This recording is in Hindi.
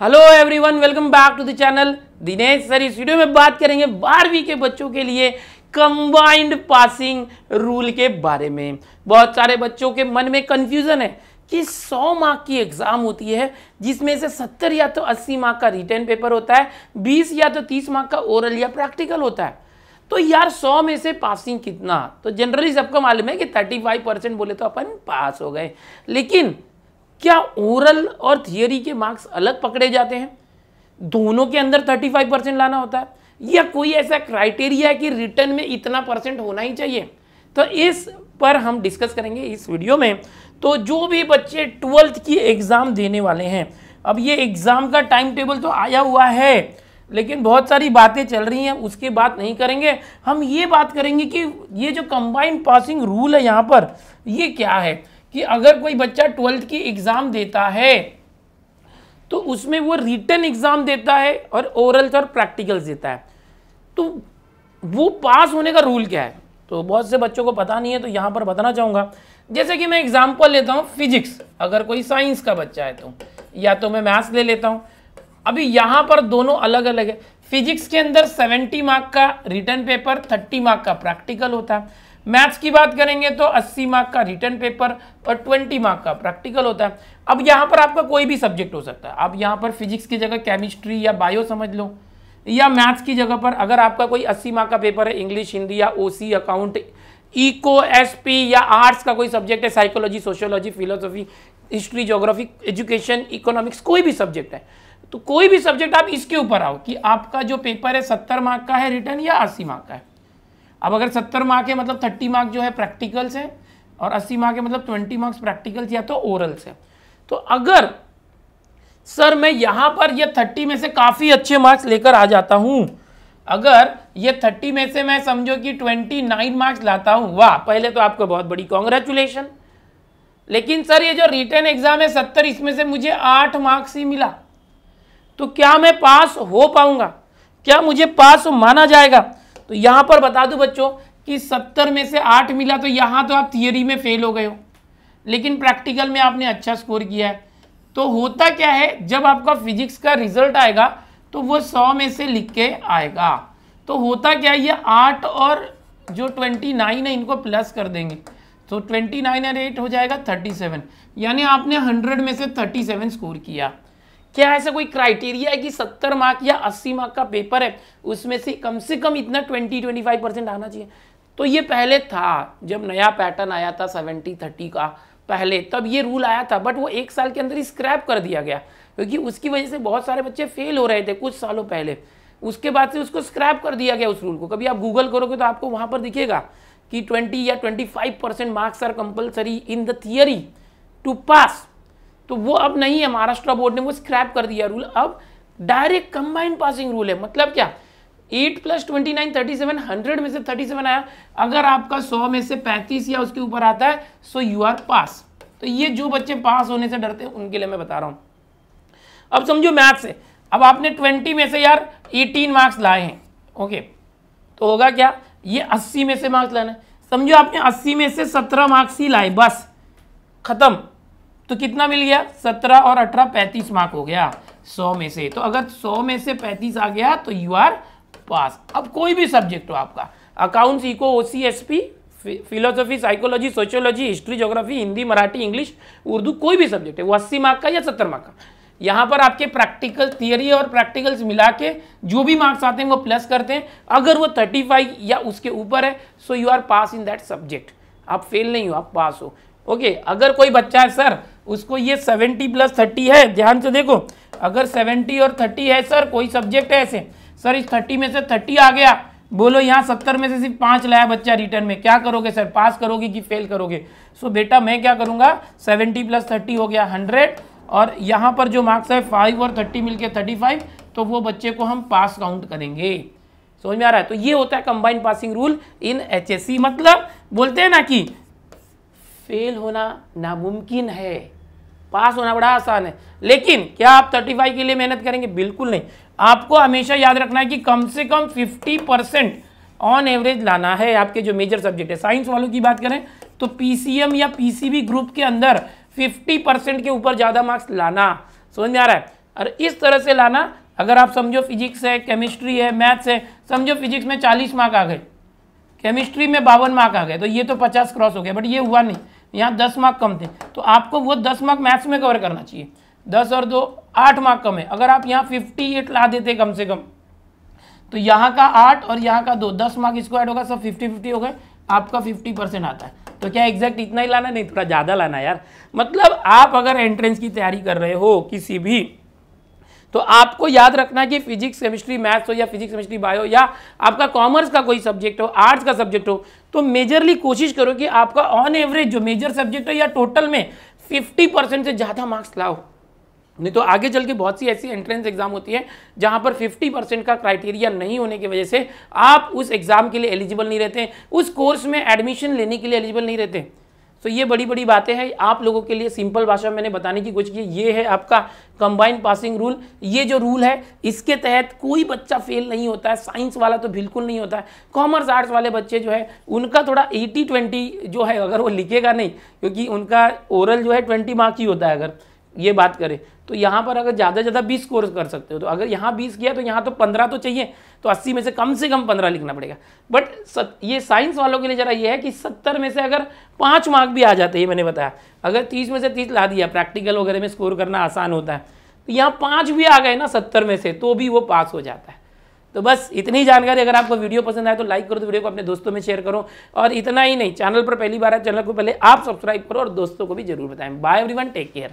hello everyone welcome back to the channel Dinesh sir इस वीडियो में बात करेंगे बारहवीं के बच्चों के लिए कंबाइंड पासिंग रूल के बारे में बहुत सारे बच्चों के मन में कंफ्यूजन है कि 100 मार्क की एग्ज़ाम होती है जिसमें से 70 या तो 80 मार्क का रिटर्न पेपर होता है 20 या तो 30 मार्क का ओरल या प्रैक्टिकल होता है तो यार 100 में से पासिंग कितना तो जनरली सबको मालूम है कि 35 परसेंट बोले तो अपन पास हो गए लेकिन क्या ओरल और थियोरी के मार्क्स अलग पकड़े जाते हैं दोनों के अंदर 35 परसेंट लाना होता है या कोई ऐसा क्राइटेरिया है कि रिटर्न में इतना परसेंट होना ही चाहिए तो इस पर हम डिस्कस करेंगे इस वीडियो में तो जो भी बच्चे ट्वेल्थ की एग्ज़ाम देने वाले हैं अब ये एग्ज़ाम का टाइम टेबल तो आया हुआ है लेकिन बहुत सारी बातें चल रही हैं उसके बाद नहीं करेंगे हम ये बात करेंगे कि ये जो कंबाइंड पासिंग रूल है यहाँ पर ये क्या है कि अगर कोई बच्चा ट्वेल्थ की एग्ज़ाम देता है तो उसमें वो रिटर्न एग्ज़ाम देता है और ओरल और प्रैक्टिकल्स देता है तो वो पास होने का रूल क्या है तो बहुत से बच्चों को पता नहीं है तो यहां पर बताना चाहूंगा जैसे कि मैं एग्ज़ाम्पल लेता हूँ फिजिक्स अगर कोई साइंस का बच्चा है तो या तो मैं मैथ्स ले लेता हूँ अभी यहां पर दोनों अलग अलग है फिजिक्स के अंदर 70 मार्क का रिटर्न पेपर 30 मार्क का प्रैक्टिकल होता है मैथ्स की बात करेंगे तो 80 मार्क का रिटर्न पेपर और 20 मार्क का प्रैक्टिकल होता है अब यहाँ पर आपका कोई भी सब्जेक्ट हो सकता है आप यहाँ पर फिजिक्स की जगह केमिस्ट्री या बायो समझ लो या मैथ्स की जगह पर अगर आपका कोई अस्सी मार्क का पेपर है इंग्लिश हिंदी या ओ अकाउंट इको एस या आर्ट्स का कोई सब्जेक्ट है psychology sociology philosophy history geography education economics कोई भी सब्जेक्ट है तो कोई भी सब्जेक्ट आप इसके ऊपर आओ कि आपका जो पेपर है सत्तर मार्क का है रिटर्न या अस्सी मार्क का है अब अगर सत्तर मार्क है मतलब थर्टी मार्क जो है प्रैक्टिकल्स है और अस्सी मार्क है मतलब ट्वेंटी मार्क्स प्रैक्टिकल्स या तो ओरल्स है तो अगर सर मैं यहां पर ये थर्टी में से काफ़ी अच्छे मार्क्स लेकर आ जाता हूं अगर ये थर्टी में से मैं समझो कि ट्वेंटी नाइन मार्क्स लाता हूं वाह पहले तो आपको बहुत बड़ी कॉन्ग्रेचुलेशन लेकिन सर ये जो रिटर्न एग्जाम है सत्तर इसमें से मुझे आठ मार्क्स ही मिला तो क्या मैं पास हो पाऊंगा क्या मुझे पास माना जाएगा तो यहां पर बता दू बच्चों कि सत्तर में से आठ मिला तो यहां तो आप थियोरी में फेल हो गए हो लेकिन प्रैक्टिकल में आपने अच्छा स्कोर किया है तो होता क्या है जब आपका फिजिक्स का रिजल्ट आएगा तो वो सौ में से लिख के आएगा तो होता क्या है ये आठ और जो ट्वेंटी नाइन है इनको प्लस कर देंगे तो ट्वेंटी नाइन और एट हो जाएगा थर्टी सेवन यानी आपने हंड्रेड में से थर्टी सेवन स्कोर किया क्या ऐसा कोई क्राइटेरिया है कि 70 मार्क या 80 मार्क का पेपर है उसमें से कम से कम इतना 20 25 परसेंट आना चाहिए तो ये पहले था जब नया पैटर्न आया था 70 30 का पहले तब ये रूल आया था बट वो एक साल के अंदर ही स्क्रैप कर दिया गया क्योंकि उसकी वजह से बहुत सारे बच्चे फेल हो रहे थे कुछ सालों पहले उसके बाद से उसको स्क्रैप कर दिया गया उस रूल को कभी आप गूगल करोगे तो आपको वहाँ पर दिखेगा कि ट्वेंटी या twenty percent marks are compulsory in the theory to pass तो वो अब नहीं है महाराष्ट्र बोर्ड ने वो स्क्रैप कर दिया रूल अब डायरेक्ट कंबाइंड पासिंग रूल है मतलब क्या eight plus twenty nine thirty seven hundred में से थर्टी सेवन आया अगर आपका सौ में से पैंतीस या उसके ऊपर आता है सो यू आर पास तो ये जो बच्चे पास होने से डरते हैं उनके लिए मैं बता रहा हूं अब समझो मैथ से अब आपने ट्वेंटी में से यार एटीन मार्क्स लाए हैं ओके तो होगा क्या ये अस्सी में से मार्क्स लाना है समझो आपने अस्सी में से सत्रह मार्क्स ही लाए बस खत्म तो कितना मिल गया सत्रह और अठारह पैंतीस मार्क हो गया सौ में से तो अगर सौ में से पैंतीस आ गया तो यू आर पास अब कोई भी सब्जेक्ट हो आपका accounts eco O C S P philosophy psychology sociology history geography Hindi Marathi English Urdu कोई भी सब्जेक्ट है वो अस्सी मार्क का या सत्तर मार्क का यहाँ पर आपके प्रैक्टिकल थियरी और प्रैक्टिकल्स मिला के जो भी मार्क्स आते हैं वो प्लस करते हैं अगर वो थर्टी फाइव या उसके ऊपर है so you are pass in that subject आप फेल नहीं हो आप पास हो ओके okay, अगर कोई बच्चा है सर उसको ये सेवेंटी प्लस थर्टी है ध्यान से देखो अगर सेवेंटी और थर्टी है सर कोई सब्जेक्ट है ऐसे सर इस थर्टी में से थर्टी आ गया बोलो यहाँ सत्तर में से सिर्फ पाँच लाया बच्चा रिटर्न में क्या करोगे सर पास करोगे कि फेल करोगे सो बेटा मैं क्या करूँगा सेवेंटी प्लस थर्टी हो गया हंड्रेड और यहाँ पर जो मार्क्स है फाइव और थर्टी मिलके थर्टी फाइव तो वो बच्चे को हम पास काउंट करेंगे समझ में आ रहा है तो ये होता है combined passing rule in H मतलब बोलते हैं ना कि फेल होना नामुमकिन है पास होना बड़ा आसान है लेकिन क्या आप 35 के लिए मेहनत करेंगे बिल्कुल नहीं आपको हमेशा याद रखना है कि कम से कम 50 परसेंट ऑन एवरेज लाना है आपके जो मेजर सब्जेक्ट है साइंस वालों की बात करें तो पीसीएम या पीसीबी ग्रुप के अंदर 50 परसेंट के ऊपर ज़्यादा मार्क्स लाना समझ में आ रहा है और इस तरह से लाना अगर आप समझो फिजिक्स है केमिस्ट्री है मैथ्स है समझो फिजिक्स में चालीस मार्क आ गए केमिस्ट्री में बावन मार्क आ गए तो ये तो पचास क्रॉस हो गया बट ये हुआ नहीं यहाँ दस मार्क कम थे तो आपको वो दस मार्क मैथ्स में कवर करना चाहिए दस और दो आठ मार्क कम है अगर आप यहाँ फिफ्टी एट ला देते कम से कम तो यहाँ का आठ और यहाँ का दो दस मार्क इसको ऐड होगा सब फिफ्टी फिफ्टी हो गए आपका फिफ्टी परसेंट आता है तो क्या एग्जैक्ट इतना ही लाना नहीं थोड़ा ज़्यादा लाना यार मतलब आप अगर एंट्रेंस की तैयारी कर रहे हो किसी भी तो आपको याद रखना है कि फिजिक्स केमिस्ट्री मैथ्स हो या फिजिक्स केमिस्ट्री बायो या आपका कॉमर्स का कोई सब्जेक्ट हो आर्ट्स का सब्जेक्ट हो तो मेजरली कोशिश करो कि आपका ऑन एवरेज जो मेजर सब्जेक्ट हो या टोटल में फिफ्टी परसेंट से ज़्यादा मार्क्स लाओ नहीं तो आगे चल के बहुत सी ऐसी एंट्रेंस एग्जाम होती है जहां पर 50 परसेंट का क्राइटेरिया नहीं होने की वजह से आप उस एग्ज़ाम के लिए एलिजिबल नहीं रहते उस कोर्स में एडमिशन लेने के लिए एलिजिबल नहीं रहते तो ये बड़ी बड़ी बातें हैं आप लोगों के लिए सिंपल भाषा मैंने बताने की कोशिश की ये है आपका कंबाइंड पासिंग रूल ये जो रूल है इसके तहत कोई बच्चा फेल नहीं होता है साइंस वाला तो बिल्कुल नहीं होता है कॉमर्स आर्ट्स वाले बच्चे जो है उनका थोड़ा एटी ट्वेंटी जो है अगर वो लिखेगा नहीं क्योंकि उनका ओरल जो है ट्वेंटी मार्क्स ही होता है अगर ये बात करें तो यहाँ पर अगर ज़्यादा से ज़्यादा बीस स्कोर कर सकते हो तो अगर यहाँ बीस किया तो यहाँ तो पंद्रह तो चाहिए तो अस्सी में से कम से कम पंद्रह लिखना पड़ेगा बट सत, ये साइंस वालों के लिए ज़रा ये है कि सत्तर में से अगर पाँच मार्क भी आ जाते हैं मैंने बताया अगर तीस में से तीस ला दिया प्रैक्टिकल वगैरह में स्कोर करना आसान होता है तो यहाँ पाँच भी आ गए ना सत्तर में से तो भी वो पास हो जाता है तो बस इतनी जानकारी अगर आपको वीडियो पसंद आए तो लाइक करो तो वीडियो को अपने दोस्तों में शेयर करो और इतना ही नहीं चैनल पर पहली बार है चैनल को पहले आप सब्सक्राइब करो और दोस्तों को भी जरूर बताएं बाय एवरीवन टेक केयर